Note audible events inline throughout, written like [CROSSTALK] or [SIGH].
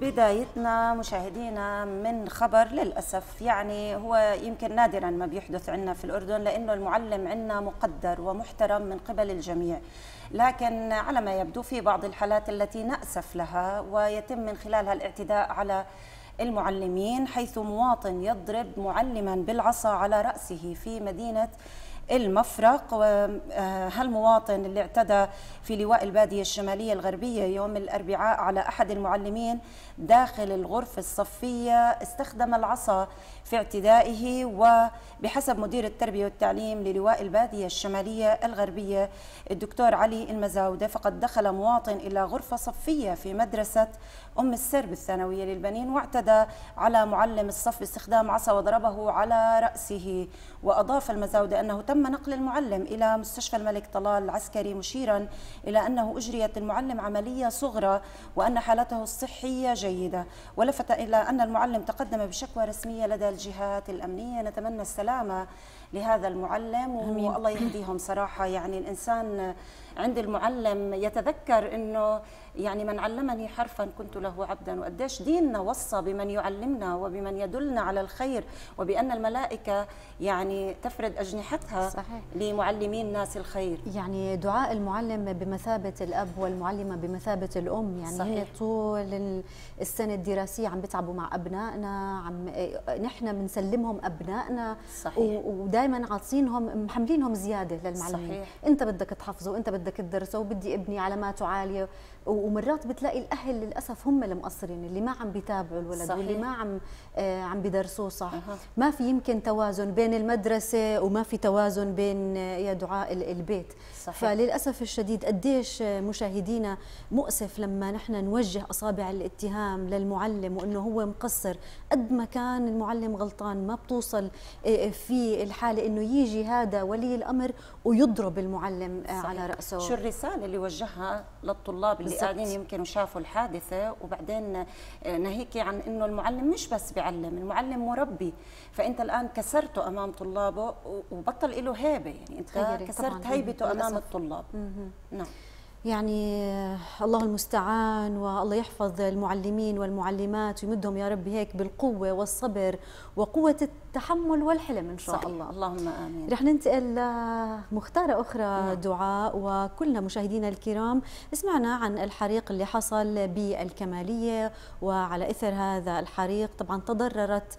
بدايتنا مشاهدينا من خبر للأسف يعني هو يمكن نادرا ما بيحدث عندنا في الأردن لأنه المعلم عندنا مقدر ومحترم من قبل الجميع لكن على ما يبدو في بعض الحالات التي نأسف لها ويتم من خلالها الاعتداء على المعلمين حيث مواطن يضرب معلما بالعصا على رأسه في مدينة المفرق هالمواطن آه، اللي اعتدى في لواء البادية الشمالية الغربية يوم الأربعاء على أحد المعلمين داخل الغرفة الصفية استخدم العصا في اعتدائه وبحسب مدير التربية والتعليم للواء البادية الشمالية الغربية الدكتور علي المزاودة فقد دخل مواطن إلى غرفة صفية في مدرسة أم السر بالثانوية للبنين واعتدى على معلم الصف باستخدام عصا وضربه على رأسه وأضاف المزاودة أنه تم نقل المعلم إلى مستشفى الملك طلال العسكري مشيرا إلى أنه أجريت المعلم عملية صغرى وأن حالته الصحية جيدة ولفت إلى أن المعلم تقدم بشكوى رسمية لدى الجهات الأمنية نتمنى السلامة لهذا المعلم والله يهديهم صراحة يعني الإنسان عند المعلم يتذكر أنه يعني من علمني حرفا كنت لا له عبدا وقديش ديننا وصى بمن يعلمنا وبمن يدلنا على الخير وبأن الملائكة يعني تفرد أجنحتها صحيح. لمعلمين الناس الخير يعني دعاء المعلم بمثابة الأب والمعلمة بمثابة الأم يعني صحيح. طول السنة الدراسية عم بتعبوا مع أبنائنا عم نحن بنسلمهم أبنائنا صحيح. ودائما عاطينهم محملينهم زيادة للمعلمين صحيح. أنت بدك تحفظه وأنت بدك تدرسه وبدي ابني علاماته عالية ومرات بتلاقي الأهل للأسف هم هم المقصرين اللي ما عم بيتابعوا الولد صحيح. واللي ما عم آه عم بيدرسوه صح أه. ما في يمكن توازن بين المدرسه وما في توازن بين آه، يا دعاء البيت صحيح. فللاسف الشديد قديش مشاهدينا مؤسف لما نحن نوجه اصابع الاتهام للمعلم وانه هو مقصر قد ما كان المعلم غلطان ما بتوصل آه، آه، في الحاله انه يجي هذا ولي الامر ويضرب المعلم صحيح. على راسه شو الرساله اللي وجهها للطلاب اللي قاعدين يمكن وشافوا الحادثه وبعدين آه، ناهيك عن انه المعلم مش بس بيعلم المعلم مربي فانت الان كسرته امام طلابه وبطل له هيبه يعني انت كسرت هيبته امام الطلاب نعم يعني الله المستعان والله يحفظ المعلمين والمعلمات ويمدهم يا رب هيك بالقوة والصبر وقوة التحمل والحلم إن شاء صحيح. الله اللهم آمين رح ننتقل لمختارة أخرى نعم. دعاء وكلنا مشاهدينا الكرام سمعنا عن الحريق اللي حصل بالكمالية وعلى إثر هذا الحريق طبعا تضررت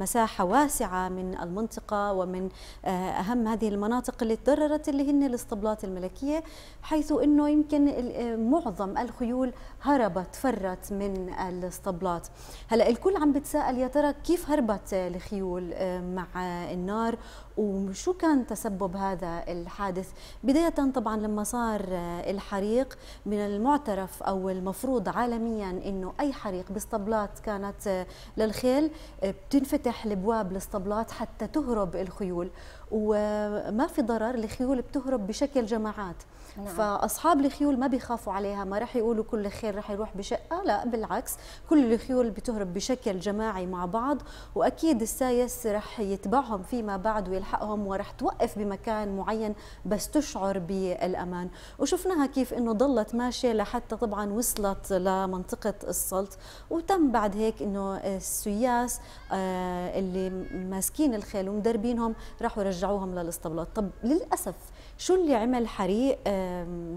مساحة واسعة من المنطقة ومن آه، أهم هذه المناطق اللي تضررت اللي هن الاسطبلات الملكية حيث لاحظوا انه يمكن آه، معظم الخيول هربت فرت من الاسطبلات هلا الكل عم بتساءل يا ترى كيف هربت الخيول آه، مع النار وشو كان تسبب هذا الحادث بداية طبعا لما صار آه، الحريق من المعترف أو المفروض عالميا أنه أي حريق باسطبلات كانت للخيل بتنفتح البواب الاسطبلات حتى تهرب الخيول وما في ضرر الخيول بتهرب بشكل جماعات نعم. فاصحاب الخيول ما بيخافوا عليها ما راح يقولوا كل خير راح يروح بشقه لا بالعكس كل الخيول بتهرب بشكل جماعي مع بعض واكيد السايس راح يتبعهم فيما بعد ويلحقهم وراح توقف بمكان معين بس تشعر بالامان وشفناها كيف انه ضلت ماشيه لحتى طبعا وصلت لمنطقه السلط وتم بعد هيك انه السياس آه، اللي ماسكين الخيل ومدربينهم راحوا رجعوا رجعوهم للاسطبلات طب للأسف شو اللي عمل حريق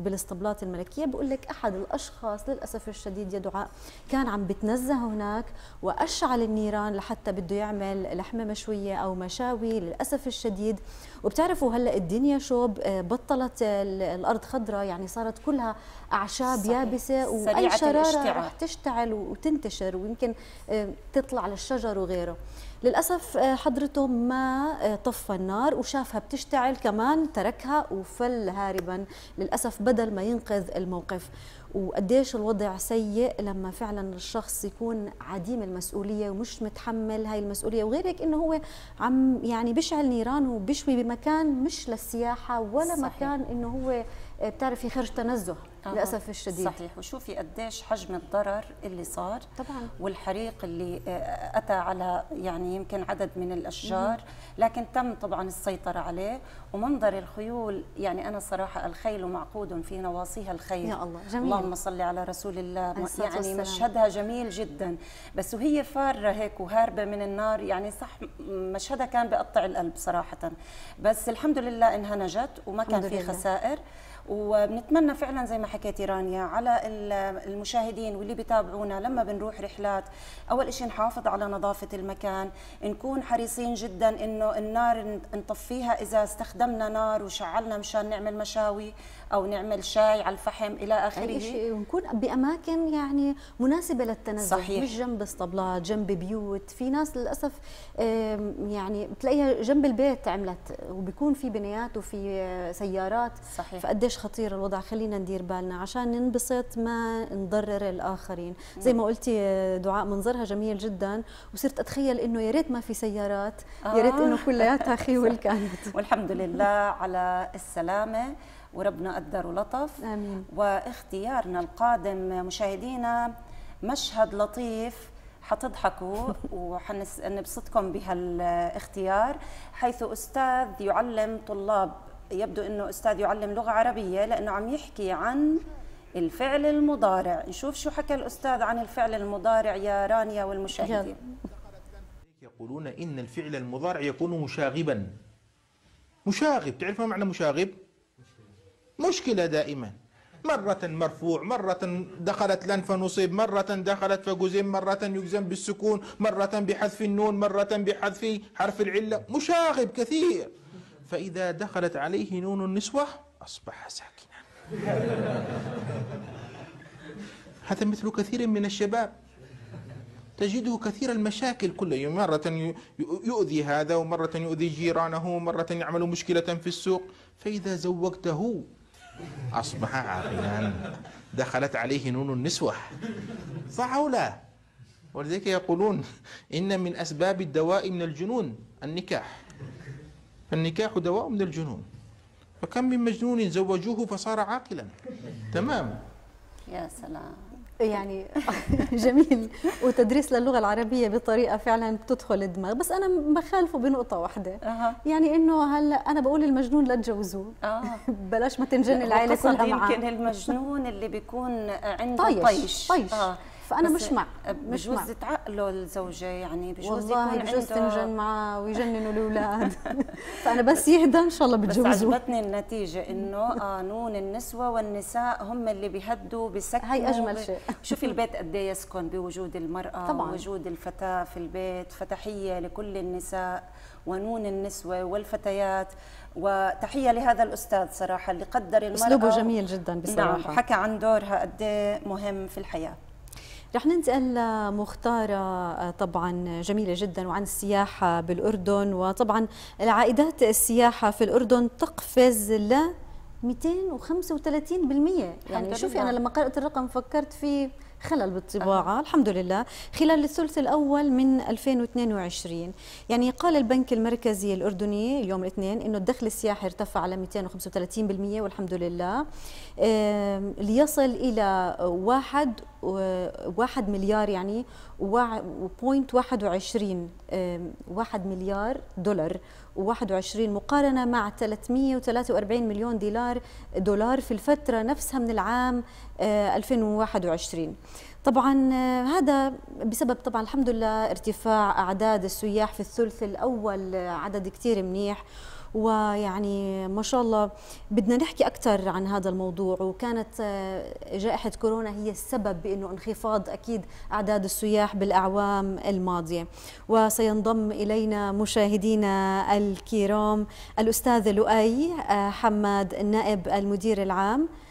بالاسطبلات الملكية بقول لك أحد الأشخاص للأسف الشديد يا دعاء كان عم بتنزه هناك وأشعل النيران لحتى بده يعمل لحمة مشوية أو مشاوي للأسف الشديد وبتعرفوا هلأ الدنيا شوب آه، بطلت الأرض خضراء يعني صارت كلها اعشاب صحيح. يابسه واي شراره رح تشتعل وتنتشر ويمكن آه، تطلع على الشجر وغيره للاسف آه، حضرته ما آه، طفى النار وشافها بتشتعل كمان تركها وفل هاربا للاسف بدل ما ينقذ الموقف وقديش الوضع سيء لما فعلا الشخص يكون عديم المسؤوليه ومش متحمل هاي المسؤوليه وغير هيك انه هو عم يعني بيشعل نيران وبشوي بمكان مش للسياحه ولا صحيح. مكان انه هو بتعرف يخرج تنزه للاسف الشديد صحيح وشوفي قديش حجم الضرر اللي صار طبعا والحريق اللي آه، اتى على يعني يمكن عدد من الاشجار لكن تم طبعا السيطره عليه ومنظر الخيول يعني انا صراحه الخيل معقود في نواصيها الخيل يا الله جميل اللهم صل على رسول الله يعني مشهدها جميل جدا بس وهي فاره هيك وهاربه من النار يعني صح مشهدها كان بقطع القلب صراحه بس الحمد لله انها نجت وما كان في خسائر وبنتمنى فعلا زي ما حكيت رانيا على المشاهدين واللي بيتابعونا لما بنروح رحلات اول شيء نحافظ على نظافه المكان نكون حريصين جدا انه النار نطفيها اذا استخدمنا نار وشعلنا مشان نعمل مشاوي او نعمل شاي على الفحم الى اخره شيء ونكون باماكن يعني مناسبه للتنزه صحيح. مش جنب اسطبلات جنب بيوت في ناس للاسف يعني بتلاقيها جنب البيت عملت وبيكون في بنايات وفي سيارات صحيح. فقديش خطير الوضع خلينا ندير بالنا عشان ننبسط ما نضرر الاخرين زي نعم. ما قلتي دعاء منظرها جميل جدا وصرت اتخيل انه يا ريت ما في سيارات آه. يا ريت انه آه. كلياتها خيول [LAUGHS] كانت والحمد لله على السلامه وربنا قدر ولطف امين واختيارنا القادم مشاهدينا مشهد لطيف حتضحكوا [LAUGHS] وحنبسطكم بهالاختيار حيث استاذ يعلم طلاب يبدو انه استاذ يعلم لغه عربيه لانه عم يحكي عن الفعل المضارع نشوف شو حكى الأستاذ عن الفعل المضارع يا رانيا والمشاهدين يقولون إن الفعل المضارع يكون مشاغبا مشاغب تعرف ما معنى مشاغب مشكلة دائما مرة مرفوع مرة دخلت لن فنصيب مرة دخلت فجزم مرة يجزم بالسكون مرة بحذف النون مرة بحذف حرف العلة مشاغب كثير فإذا دخلت عليه نون النسوة أصبح ساكنا [LAUGHS] هذا مثل كثير من الشباب تجده كثير المشاكل كل يوم مرة يؤذي هذا ومرة يؤذي جيرانه ومرة يعمل مشكلة في السوق فإذا زوجته أصبح عاقلا دخلت عليه نون النسوة فعولا ولذلك يقولون إن من أسباب الدواء من الجنون النكاح فالنكاح دواء من الجنون فكم من مجنون زوجوه فصار عاقلا تمام يا سلام يعني [LAUGHS] جميل وتدريس للغه العربيه بطريقه فعلا بتدخل الدماغ بس انا بخالفه بنقطه واحده أه. يعني انه هلا انا بقول المجنون لا تجوزوه أه. [LAUGHS] بلاش ما تنجن العائله كلها معاه يمكن المجنون اللي بيكون [LAUGHS] عنده طيش طيش, طيش. أه. فانا مش مع مش مع بجوز تعقله الزوجه يعني بجوز والله يكون بجوز عنده... تنجن معاه ويجننوا الاولاد [LAUGHS] فانا بس يهدى ان شاء الله بتجوزوا بس عجبتني النتيجه انه قانون آه، النسوه والنساء هم اللي بيهدوا بسكنوا هي اجمل شيء شوفي [LAUGHS] البيت قد إيه يسكن بوجود المراه طبعا وجود الفتاه في البيت فتحيه لكل النساء ونون النسوة والفتيات وتحية لهذا الأستاذ صراحة اللي قدر المرأة أسلوبه جميل جدا بصراحة نعم حكى عن دورها قد إيه مهم في الحياة رح ننتقل لمختارة آه، طبعا جميلة جدا وعن السياحة بالأردن وطبعا العائدات السياحة في الأردن تقفز ل 235% يعني شوفي انا لما قرات الرقم فكرت فيه خلل بالطباعة أه. الحمد لله خلال الثلث الأول من 2022 يعني قال البنك المركزي الأردني يوم الاثنين أنه الدخل السياحي ارتفع على 235% والحمد لله ليصل إلى واحد واحد مليار يعني و.21 1 مليار دولار و21 مقارنة مع 343 مليون دولار دولار في الفترة نفسها من العام 2021 آه، طبعا آه، هذا بسبب طبعا الحمد لله ارتفاع أعداد السياح في الثلث الأول آه، عدد كتير منيح ويعني ما شاء الله بدنا نحكي اكثر عن هذا الموضوع وكانت آه، جائحه كورونا هي السبب بانه انخفاض اكيد اعداد السياح بالاعوام الماضيه وسينضم الينا مشاهدينا الكرام الاستاذ لؤي آه، حماد النائب المدير العام